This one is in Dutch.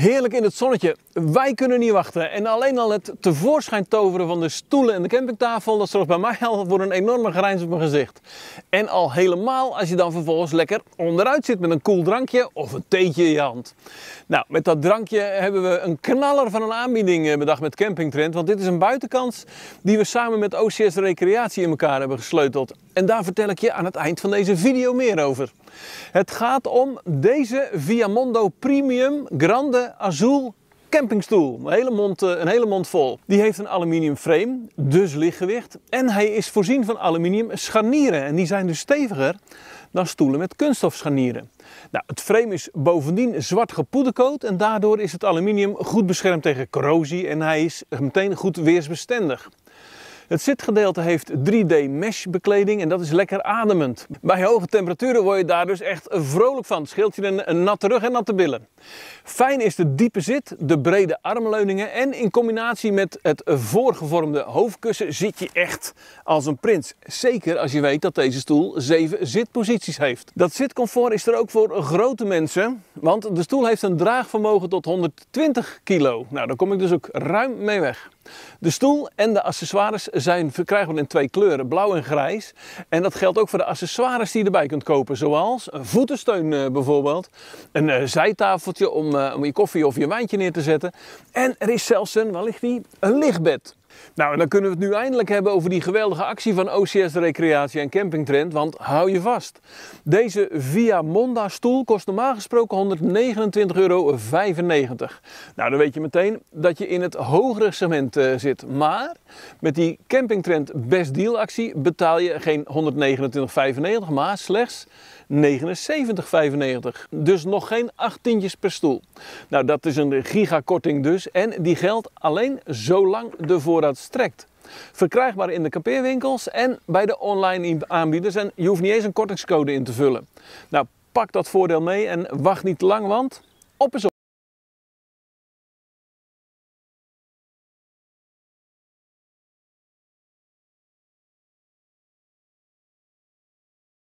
Heerlijk in het zonnetje. Wij kunnen niet wachten. En alleen al het tevoorschijn toveren van de stoelen en de campingtafel, dat zorgt bij mij al voor een enorme grijns op mijn gezicht. En al helemaal als je dan vervolgens lekker onderuit zit met een koel cool drankje of een theetje in je hand. Nou, met dat drankje hebben we een knaller van een aanbieding eh, bedacht met Campingtrend. Want dit is een buitenkans die we samen met OCS Recreatie in elkaar hebben gesleuteld. En daar vertel ik je aan het eind van deze video meer over. Het gaat om deze Viamondo Premium Grande Azul campingstoel. Een hele, mond, eh, een hele mond vol. Die heeft een aluminium frame, dus lichtgewicht. En hij is voorzien van aluminium scharnieren. En die zijn dus steviger dan stoelen met kunststof Nou, het frame is bovendien zwart gepoedercoat en daardoor is het aluminium goed beschermd tegen corrosie en hij is meteen goed weersbestendig. Het zitgedeelte heeft 3D mesh bekleding en dat is lekker ademend. Bij hoge temperaturen word je daar dus echt vrolijk van. scheelt je een, natte rug en natte billen. Fijn is de diepe zit, de brede armleuningen en in combinatie met het voorgevormde hoofdkussen zit je echt als een prins. Zeker als je weet dat deze stoel 7 zitposities heeft. Dat zitcomfort is er ook voor grote mensen, want de stoel heeft een draagvermogen tot 120 kilo. Nou, daar kom ik dus ook ruim mee weg. De stoel en de accessoires zijn verkrijgbaar in twee kleuren, blauw en grijs. En dat geldt ook voor de accessoires die je erbij kunt kopen, zoals een voetensteun eh, bijvoorbeeld, een eh, zijtafeltje om, eh, om je koffie of je wijntje neer te zetten. En er is zelfs een, wellicht ligt die? Een lichtbed. Nou, en dan kunnen we het nu eindelijk hebben over die geweldige actie van OCS Recreatie en Campingtrend, want hou je vast. Deze Via Monda stoel kost normaal gesproken 129,95 euro. Nou, dan weet je meteen dat je in het hogere segment eh, zit. Maar met die Campingtrend Best Deal actie betaal je geen 129,95, maar slechts 79,95. Dus nog geen 8 tientjes per stoel. Nou, dat is een gigakorting dus en die geldt alleen zolang de voor strekt. Verkrijgbaar in de kampeerwinkels en bij de online aanbieders en je hoeft niet eens een kortingscode in te vullen. Nou, pak dat voordeel mee en wacht niet lang, want op is op.